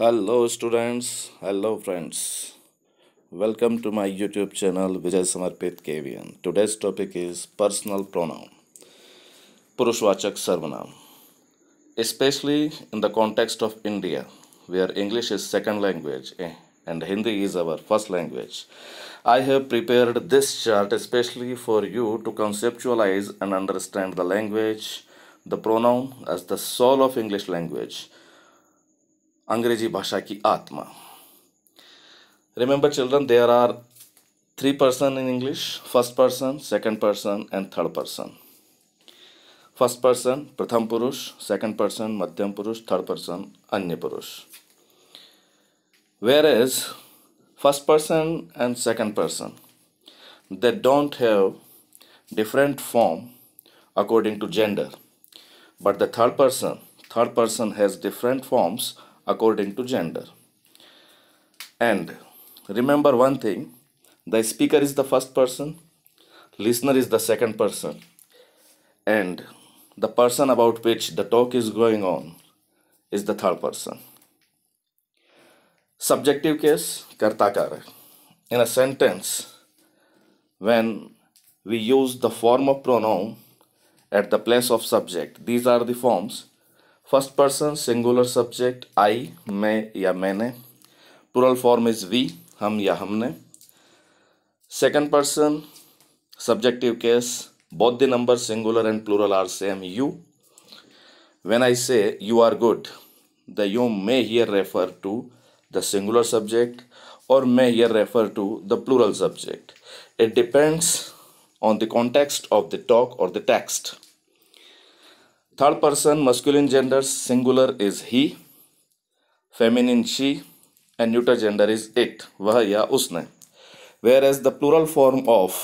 hello students hello friends welcome to my youtube channel vijay samarpit kvian today's topic is personal pronoun purushvachak sarvanam especially in the context of india where english is second language eh, and hindi is our first language i have prepared this chart especially for you to conceptualize and understand the language the pronoun as the soul of english language अंग्रेजी भाषा की आत्मा remember children there are three person in English first person second person and third person first person प्रथम पुरुष second person मध्यम पुरुष third person अन्य पुरुष where is first person and second person they don't have different form according to gender but the third person third person has different forms according to gender. And remember one thing the speaker is the first person, listener is the second person, and the person about which the talk is going on is the third person. Subjective case, kartakara. In a sentence, when we use the form of pronoun at the place of subject, these are the forms first person singular subject I मैं या मैंने पुरल form is we हम या हमने second person subjective case both number singular and plural are same you when I say you are good the you may here refer to the singular subject or may here refer to the plural subject it depends on the context of the talk or the text third person masculine gender singular is he feminine she and neuter gender is it वह या उसने whereas the plural form of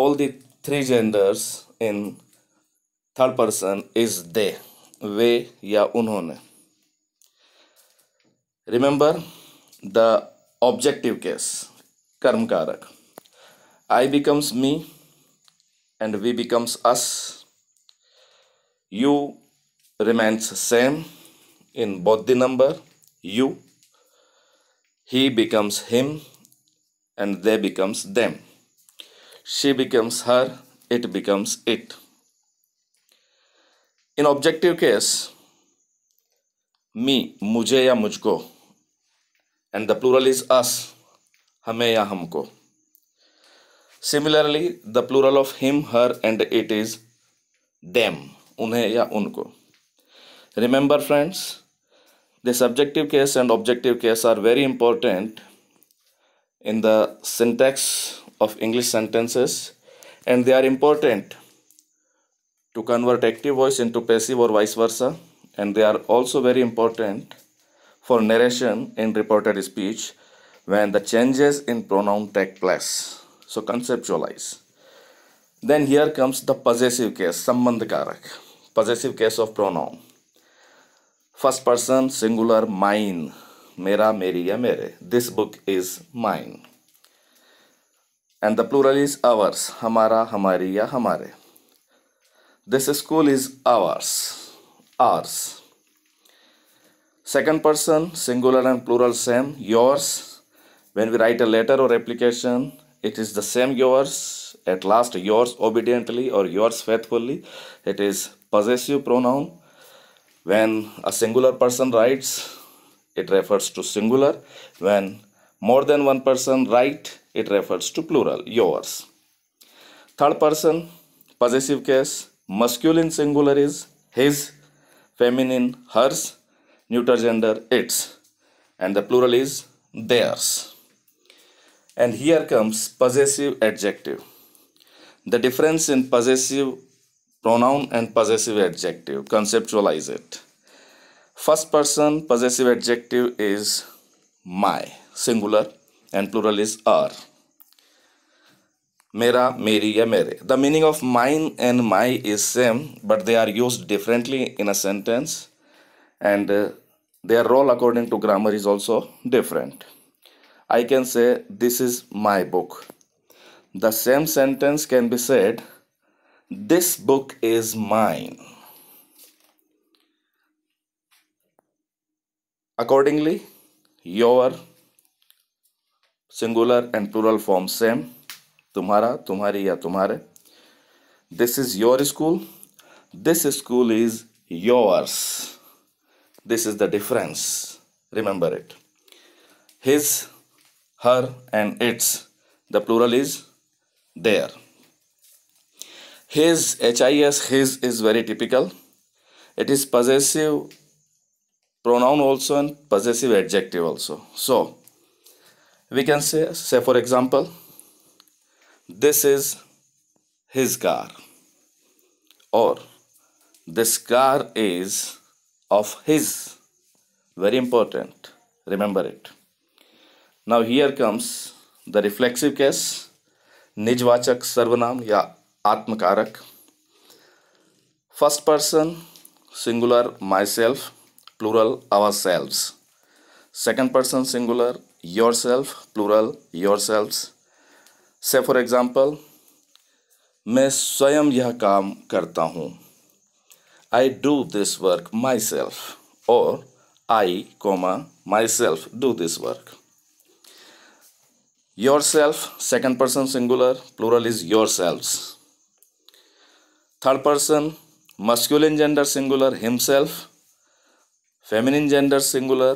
all the three genders in third person is they वे या उन्होंने remember the objective case कर्म कारक I becomes me and we becomes us u remains same in both the number you he becomes him and they becomes them she becomes her it becomes it in objective case me mujhe ya mujhko and the plural is us hame ya हमको similarly the plural of him her and it is them उन्हें या उनको remember friends the subjective case and objective case are very important in context of English sentences and they are important to convert active voice into passive or vice versa and they are also very important for narration in reported speech when the changes in pronoun take place so conceptualize then here comes the possessive case संबंध कारक possessive case of pronoun first person singular mine mera meri ya mere this book is mine and the plural is ours hamara hamari ya hamare this school is ours ours second person singular and plural same yours when we write a letter or application it is the same yours at last yours obediently or yours faithfully it is possessive pronoun when a singular person writes it refers to singular when more than one person write it refers to plural yours third person possessive case masculine singular is his feminine hers neuter gender its and the plural is theirs and here comes possessive adjective the difference in possessive pronoun and possessive adjective conceptualize it first person possessive adjective is my singular and plural is are. mera meri ya mere the meaning of mine and my is same but they are used differently in a sentence and uh, their role according to grammar is also different i can say this is my book the same sentence can be said this book is mine. Accordingly, your singular and plural form same Tumara, tumhari ya tumhare. this is your school this school is yours this is the difference remember it his her and its the plural is there his his his is very typical it is possessive pronoun also and possessive adjective also so we can say say for example this is his car or this car is of his very important remember it now here comes the reflexive case nijvachak sarvanam ya. आत्मकारक first person singular myself plural ourselves second person singular yourself plural yourselves say for example मैं स्वयं यह काम करता हूँ I do this work myself or I comma myself do this work yourself second person singular plural is yourselves third person masculine gender singular himself feminine gender singular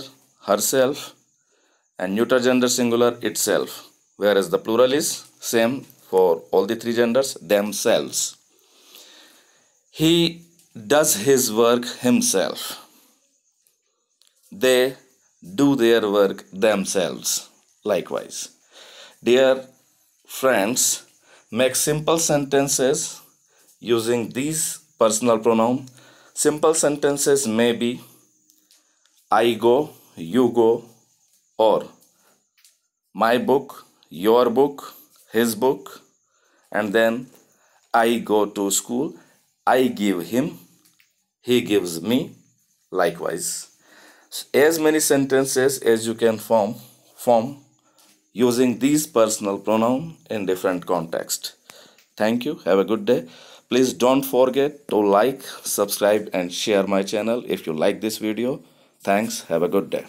herself and neuter gender singular itself whereas the plural is same for all the three genders themselves he does his work himself they do their work themselves likewise dear friends make simple sentences using these personal pronoun. Simple sentences may be I go, you go, or my book, your book, his book, and then I go to school, I give him, he gives me, likewise. As many sentences as you can form, form using these personal pronoun in different context. Thank you. Have a good day please don't forget to like subscribe and share my channel if you like this video thanks have a good day